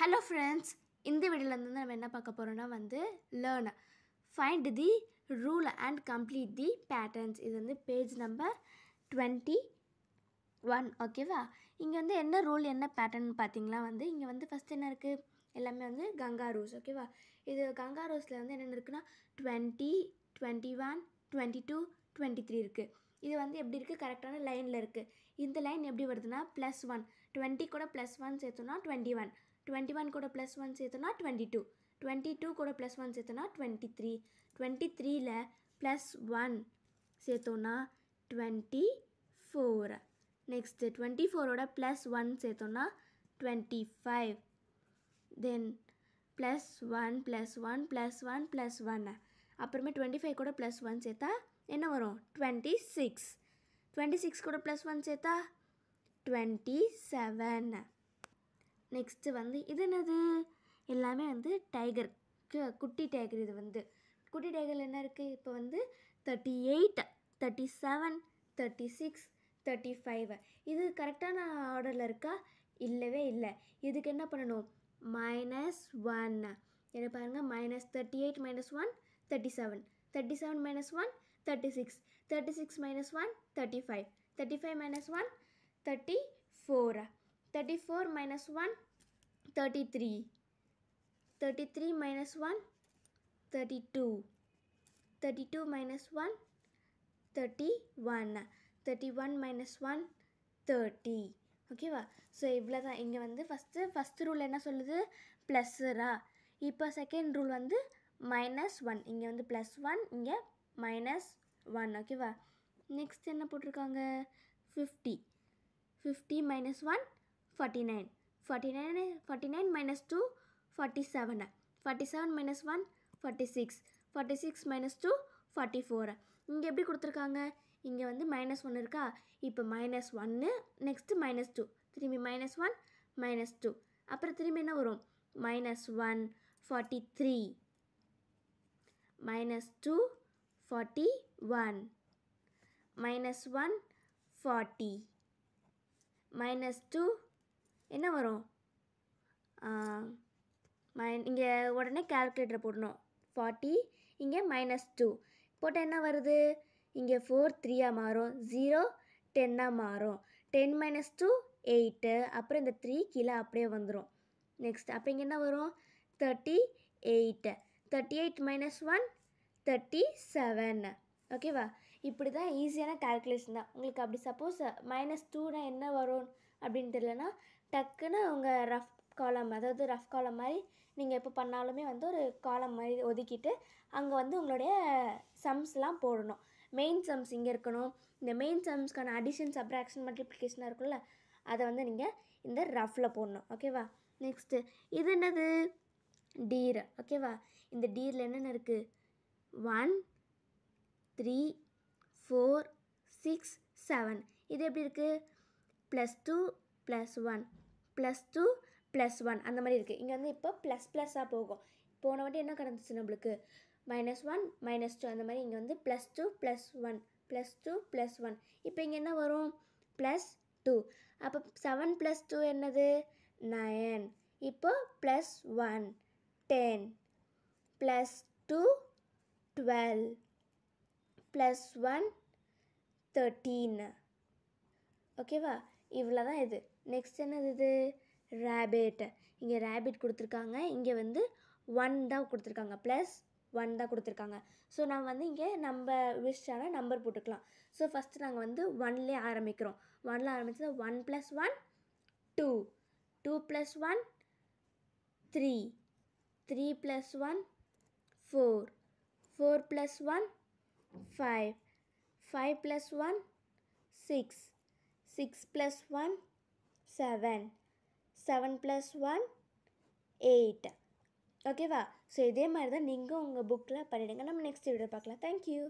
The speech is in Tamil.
ஹலோ ஃப்ரெண்ட்ஸ் இந்த வீடியோலேருந்து வந்து நம்ம என்ன பார்க்க போகிறோம்னா வந்து learner find the rule and complete the patterns இது வந்து பேஜ் நம்பர் டுவெண்ட்டி ஒன் ஓகேவா இங்கே வந்து என்ன ரூல் என்ன பேட்டர்ன் பார்த்தீங்களா வந்து இங்கே வந்து ஃபஸ்ட் என்ன இருக்குது எல்லாமே வந்து கங்கா ரூஸ் ஓகேவா இது கங்கா ரோஸில் வந்து என்னென்ன இருக்குன்னா twenty twenty one twenty two twenty three இருக்குது இது வந்து எப்படி இருக்குது கரெக்டான லைனில் இருக்குது இந்த லைன் எப்படி வருதுன்னா ப்ளஸ் ஒன் டுவெண்ட்டி கூட ப்ளஸ் ஒன் சேர்த்தோன்னா டுவெண்ட்டி ஒன் டுவெண்ட்டி ஒன் கூட ப்ளஸ் ஒன் சேர்த்தோன்னா டுவெண்ட்டி டூ டுவெண்ட்டி டூ கூட ப்ளஸ் ஒன் சேர்த்தோன்னா டுவெண்ட்டி த்ரீ டுவெண்ட்டி த்ரீயில் ப்ளஸ் ஒன் சேர்த்தோன்னா டுவெண்ட்டி ஃபோர் நெக்ஸ்ட்டு டுவெண்ட்டி ஃபோரோட ப்ளஸ் ஒன் சேர்த்தோன்னா twenty five then plus one plus one plus one plus ஒன்னு அப்புறமே டுவெண்ட்டி ஃபைவ் கூட ப்ளஸ் ஒன் சேர்த்தா என்ன வரும் டுவெண்ட்டி சிக்ஸ் டுவெண்ட்டி சிக்ஸ் கூட ப்ளஸ் ஒன் சேர்த்தா டுவெண்ட்டி செவன் நெக்ஸ்ட்டு வந்து இது என்னது எல்லாமே வந்து டைகர் குட்டி டைகர் இது வந்து குட்டி டைகரில் என்ன இருக்குது இப்போ வந்து thirty eight thirty seven thirty six thirty five இது கரெக்டான ஆர்டரில் இருக்கா இல்லவே இல்லை இதுக்கு என்ன பண்ணணும் மைனஸ் ஒன் என்ன பாருங்கள் minus thirty eight minus one thirty seven thirty seven minus one thirty six thirty six minus one thirty five thirty five minus one thirty four 34 minus 1, 33. 33 minus 1, 32. 32 minus 1, 31. 31 minus 1, 30. ஓகேவா ஸோ இவ்வளோ தான் இங்கே வந்து ஃபஸ்ட்டு ஃபஸ்ட்டு ரூல் என்ன சொல்லுது ப்ளஸ்ஸுரா இப்போ செகண்ட் ரூல் வந்து மைனஸ் ஒன் இங்கே வந்து ப்ளஸ் ஒன் இங்கே மைனஸ் ஒன் ஓகேவா நெக்ஸ்ட் என்ன போட்டிருக்காங்க fifty fifty minus one forty nine forty nine forty nine minus two forty seven Forty seven minus one forty six forty six minus two forty four இங்கே எப்படி கொடுத்துருக்காங்க இங்கே வந்து மைனஸ் ஒன் இருக்கா இப்போ மைனஸ் ஒன்று நெக்ஸ்ட்டு மைனஸ் டூ திரும்பி மைனஸ் ஒன் மைனஸ் டூ அப்புறம் திரும்பி என்ன வரும் minus one forty three minus two forty one minus one forty minus two என்ன வரும் மை இங்கே உடனே கால்குலேட்டர் போடணும் ஃபார்ட்டி இங்கே மைனஸ் டூ போட்டால் என்ன வருது இங்கே ஃபோர் த்ரீயாக மாறும் ஜீரோ டென்னாக மாறும் டென் மைனஸ் டூ எயிட்டு அப்புறம் இந்த த்ரீ கீழே அப்படியே வந்துடும் நெக்ஸ்ட் அப்போ இங்கே என்ன வரும் thirty eight thirty eight minus one thirty seven ஓகேவா இப்படி தான் ஈஸியான கால்குலேஷன் தான் உங்களுக்கு அப்படி சப்போஸ் மைனஸ் டூனால் என்ன வரும் அப்படின்னு தெரியலனா டக்குன்னு உங்கள் ரஃப் காலம் அதாவது ரஃப் காலம் மாதிரி நீங்கள் எப்போ பண்ணாலுமே வந்து ஒரு காலம் மாதிரி ஒதுக்கிட்டு அங்கே வந்து உங்களுடைய சம்ஸ்லாம் போடணும் மெயின் சம்ஸ் இங்கே இருக்கணும் இந்த மெயின் சம்ஸ்க்கான அடிஷன் சப்ராக்ஷன் மல்டிப்ளிகேஷனாக இருக்கும்ல அதை வந்து நீங்கள் இந்த ரஃப்பில் போடணும் ஓகேவா நெக்ஸ்ட்டு இது என்னது டீர் ஓகேவா இந்த டீரில் என்னென்ன இருக்குது one three four six seven இது எப்படி இருக்குது plus two plus one plus two plus one அந்த மாதிரி இருக்குது இங்கே வந்து இப்போ ப்ளஸ் ப்ளஸ்ஸாக போகும் போன வாட்டி என்ன கிடந்துச்சு நம்மளுக்கு மைனஸ் ஒன் மைனஸ் டூ அந்த மாதிரி இங்கே வந்து plus two plus one plus two plus one இப்போ இங்கே என்ன வரும் ப்ளஸ் டூ அப்போ செவன் ப்ளஸ் டூ என்னது நயன் இப்போ plus one ten plus two twelve plus one thirteen ஓகேவா இவ்வளோ தான் இது நெக்ஸ்ட் என்னது இது ரேபிட் இங்கே ரேபிட் கொடுத்துருக்காங்க இங்கே வந்து ஒன் தான் கொடுத்துருக்காங்க ப்ளஸ் ஒன் தான் கொடுத்துருக்காங்க ஸோ நம்ம வந்து இங்கே நம்ம விஷான நம்பர் போட்டுக்கலாம் ஸோ ஃபஸ்ட்டு நாங்கள் வந்து ஒன்லே ஆரம்பிக்கிறோம் ஒனில் ஆரம்பித்தது one plus one two two plus one three three plus one four four plus one five 5 plus 1, 6. 6 plus 1, 7. 7 plus 1, 8. ஓகேவா ஸோ இதே மாதிரி தான் நீங்கள் உங்கள் புக்கில் பண்ணிவிடுங்க நம்ம நெக்ஸ்ட் வீடியோ பார்க்கலாம் தேங்க்யூ